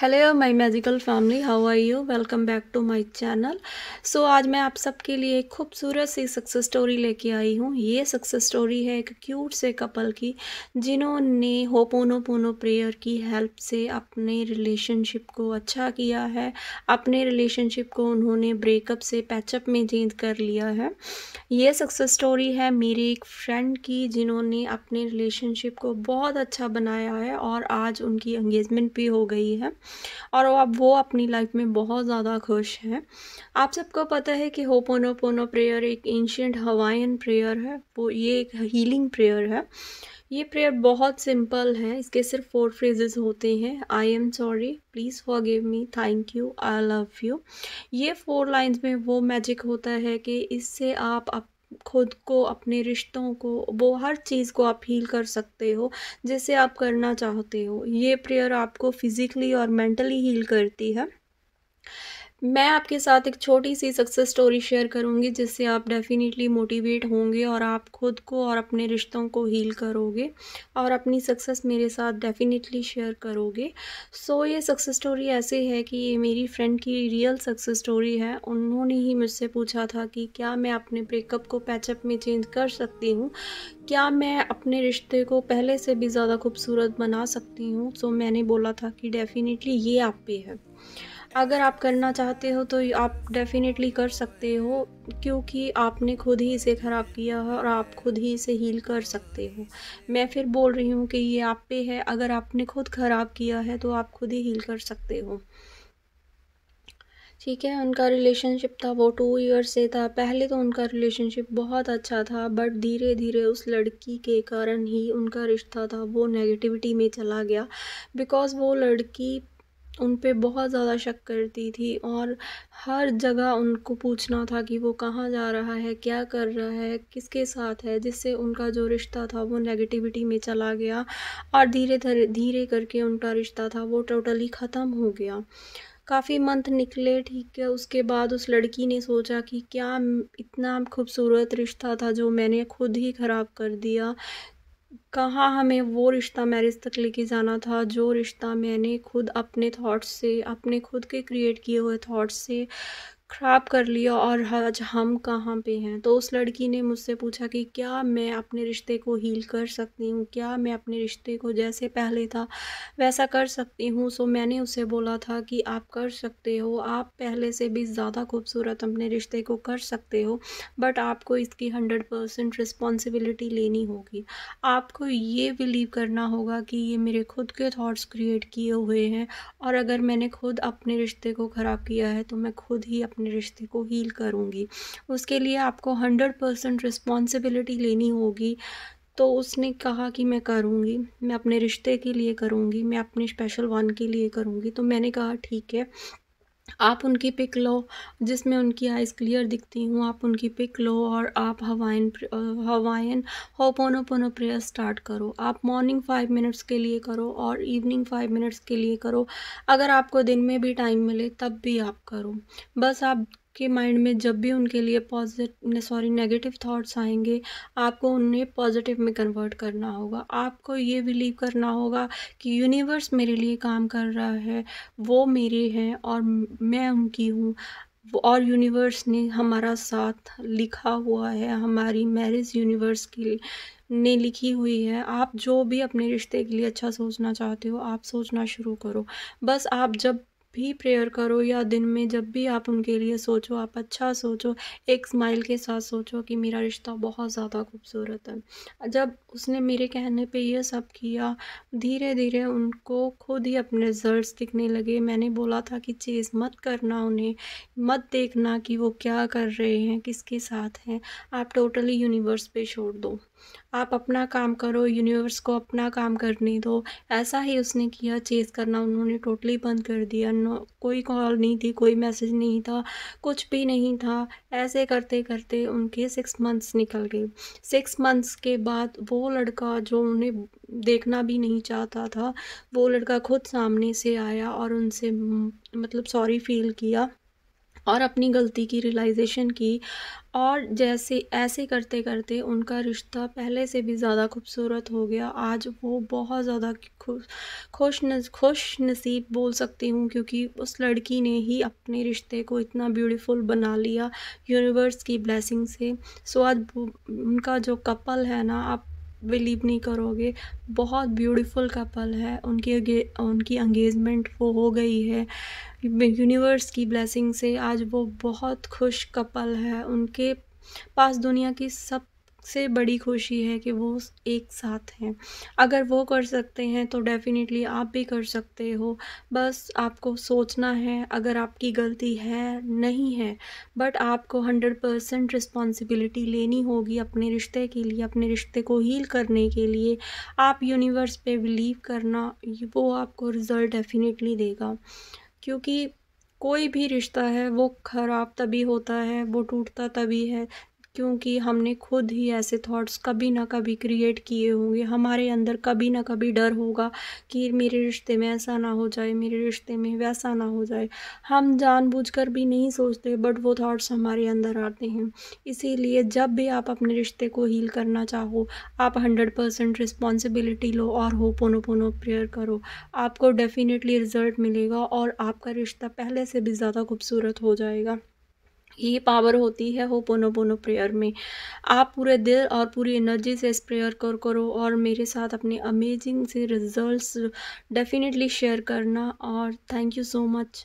hello my magical family how are you welcome back to my channel so आज मैं आप सबके लिए एक खूबसूरत सी सक्सेस स्टोरी लेके आई हूँ ये सक्सेस स्टोरी है एक क्यूट से कपल की जिन्होंने होपोनो पोनो प्रेयर की हेल्प से अपने रिलेशनशिप को अच्छा किया है अपने रिलेशनशिप को उन्होंने ब्रेकअप से पैचअप में चेंज कर लिया है ये सक्सेस स्टोरी है मेरी एक फ्रेंड की जिन्होंने अपने रिलेशनशिप को बहुत अच्छा बनाया है और आज उनकी एंगेजमेंट भी हो गई है और वो वो अपनी लाइफ में बहुत ज़्यादा खुश हैं आप सबको पता है कि पोनो प्रेयर एक एंशियंट हवाइन प्रेयर है वो ये एक हीलिंग प्रेयर है ये प्रेयर बहुत सिंपल है इसके सिर्फ फोर फ्रेजेस होते हैं I am sorry please give me thank you I love you ये फोर लाइंस में वो मैजिक होता है कि इससे आप अप खुद को अपने रिश्तों को वो हर चीज़ को आप हील कर सकते हो जैसे आप करना चाहते हो ये प्रेयर आपको फिज़िकली और मेंटली हील करती है मैं आपके साथ एक छोटी सी सक्सेस स्टोरी शेयर करूंगी जिससे आप डेफिनेटली मोटिवेट होंगे और आप खुद को और अपने रिश्तों को हील करोगे और अपनी सक्सेस मेरे साथ डेफिनेटली शेयर करोगे सो so, ये सक्सेस स्टोरी ऐसे है कि ये मेरी फ्रेंड की रियल सक्सेस स्टोरी है उन्होंने ही मुझसे पूछा था कि क्या मैं अपने ब्रेकअप को पैचअप में चेंज कर सकती हूँ क्या मैं अपने रिश्ते को पहले से भी ज़्यादा खूबसूरत बना सकती हूँ सो so, मैंने बोला था कि डेफिनेटली ये आप पे है अगर आप करना चाहते हो तो आप डेफिनेटली कर सकते हो क्योंकि आपने खुद ही इसे ख़राब किया है और आप खुद ही इसे हील कर सकते हो मैं फिर बोल रही हूँ कि ये आप पे है अगर आपने खुद ख़राब किया है तो आप खुद ही हील कर सकते हो ठीक है उनका रिलेशनशिप था वो टू ईयर से था पहले तो उनका रिलेशनशिप बहुत अच्छा था बट धीरे धीरे उस लड़की के कारण ही उनका रिश्ता था वो नेगेटिविटी में चला गया बिकॉज़ वो लड़की उन पर बहुत ज़्यादा शक करती थी और हर जगह उनको पूछना था कि वो कहाँ जा रहा है क्या कर रहा है किसके साथ है जिससे उनका जो रिश्ता था वो नेगेटिविटी में चला गया और धीरे धीरे धीरे करके उनका रिश्ता था वो टोटली ख़त्म हो गया काफ़ी मंथ निकले ठीक है उसके बाद उस लड़की ने सोचा कि क्या इतना खूबसूरत रिश्ता था जो मैंने खुद ही ख़राब कर दिया कहाँ हमें वो रिश्ता मैरिज तक लेके जाना था जो रिश्ता मैंने खुद अपने थॉट्स से अपने खुद के क्रिएट किए हुए थॉट्स से ख़राब कर लिया और आज हम कहाँ पे हैं तो उस लड़की ने मुझसे पूछा कि क्या मैं अपने रिश्ते को हील कर सकती हूँ क्या मैं अपने रिश्ते को जैसे पहले था वैसा कर सकती हूँ सो तो मैंने उसे बोला था कि आप कर सकते हो आप पहले से भी ज़्यादा खूबसूरत अपने रिश्ते को कर सकते हो बट आपको इसकी हंड्रेड परसेंट रिस्पॉन्सिबिलिटी लेनी होगी आपको ये बिलीव करना होगा कि ये मेरे खुद के थाट्स क्रिएट किए हुए हैं और अगर मैंने खुद अपने रिश्ते को ख़राब किया है तो मैं खुद ही अपने रिश्ते को हील करूँगी उसके लिए आपको हंड्रेड परसेंट रिस्पॉन्सिबिलिटी लेनी होगी तो उसने कहा कि मैं करूँगी मैं अपने रिश्ते के लिए करूँगी मैं अपने स्पेशल वन के लिए करूँगी तो मैंने कहा ठीक है आप उनकी पिक लो जिसमें उनकी आइज़ क्लियर दिखती हूँ आप उनकी पिक लो और आप Hawaiian Hawaiian pono prayer start करो आप मॉर्निंग फाइव मिनट्स के लिए करो और इवनिंग फाइव मिनट्स के लिए करो अगर आपको दिन में भी टाइम मिले तब भी आप करो बस आप के माइंड में जब भी उनके लिए पॉजिटिव सॉरी नेगेटिव थॉट्स आएंगे आपको उन्हें पॉजिटिव में कन्वर्ट करना होगा आपको ये बिलीव करना होगा कि यूनिवर्स मेरे लिए काम कर रहा है वो मेरे हैं और मैं उनकी हूँ और यूनिवर्स ने हमारा साथ लिखा हुआ है हमारी मैरिज यूनिवर्स लिए ने लिखी हुई है आप जो भी अपने रिश्ते के लिए अच्छा सोचना चाहते हो आप सोचना शुरू करो बस आप जब भी प्रेयर करो या दिन में जब भी आप उनके लिए सोचो आप अच्छा सोचो एक स्माइल के साथ सोचो कि मेरा रिश्ता बहुत ज़्यादा खूबसूरत है जब उसने मेरे कहने पे ये सब किया धीरे धीरे उनको खुद ही अपने रिजल्ट्स दिखने लगे मैंने बोला था कि चीज़ मत करना उन्हें मत देखना कि वो क्या कर रहे हैं किसके साथ हैं आप टोटली यूनिवर्स पे छोड़ दो आप अपना काम करो यूनिवर्स को अपना काम करने दो ऐसा ही उसने किया चेस करना उन्होंने टोटली बंद कर दिया नो कोई कॉल नहीं थी कोई मैसेज नहीं था कुछ भी नहीं था ऐसे करते करते उनके सिक्स मंथ्स निकल गए सिक्स मंथ्स के बाद वो लड़का जो उन्हें देखना भी नहीं चाहता था वो लड़का खुद सामने से आया और उनसे मतलब सॉरी फील किया और अपनी गलती की रियलाइजेशन की और जैसे ऐसे करते करते उनका रिश्ता पहले से भी ज़्यादा खूबसूरत हो गया आज वो बहुत ज़्यादा खुश खुश नसीब बोल सकती हूँ क्योंकि उस लड़की ने ही अपने रिश्ते को इतना ब्यूटीफुल बना लिया यूनिवर्स की ब्लेसिंग से सो आज उनका जो कपल है ना अब बिलीव नहीं करोगे बहुत ब्यूटीफुल कपल है उनकी उनकी अंगेजमेंट वो हो गई है यूनिवर्स की ब्लेसिंग से आज वो बहुत खुश कपल है उनके पास दुनिया की सब से बड़ी खुशी है कि वो एक साथ हैं अगर वो कर सकते हैं तो डेफ़िनेटली आप भी कर सकते हो बस आपको सोचना है अगर आपकी गलती है नहीं है बट आपको हंड्रेड परसेंट रिस्पॉन्सिबिलिटी लेनी होगी अपने रिश्ते के लिए अपने रिश्ते को हील करने के लिए आप यूनिवर्स पे बिलीव करना वो आपको रिज़ल्ट डेफ़िनेटली देगा क्योंकि कोई भी रिश्ता है वो ख़राब तभी होता है वो टूटता तभी है क्योंकि हमने खुद ही ऐसे थॉट्स कभी ना कभी क्रिएट किए होंगे हमारे अंदर कभी ना कभी डर होगा कि मेरे रिश्ते में ऐसा ना हो जाए मेरे रिश्ते में वैसा ना हो जाए हम जानबूझकर भी नहीं सोचते बट वो थॉट्स हमारे अंदर आते हैं इसीलिए जब भी आप अपने रिश्ते को हील करना चाहो आप हंड्रेड परसेंट रिस्पॉन्सिबिलिटी लो और हो पोनो पोनो प्रेयर करो आपको डेफिनेटली रिज़ल्ट मिलेगा और आपका रिश्ता पहले से भी ज़्यादा खूबसूरत हो जाएगा ही पावर होती है हो पोनो पोनो प्रेयर में आप पूरे दिल और पूरी एनर्जी से इस प्रेयर कर करो और मेरे साथ अपने अमेजिंग से रिजल्ट्स डेफिनेटली शेयर करना और थैंक यू सो मच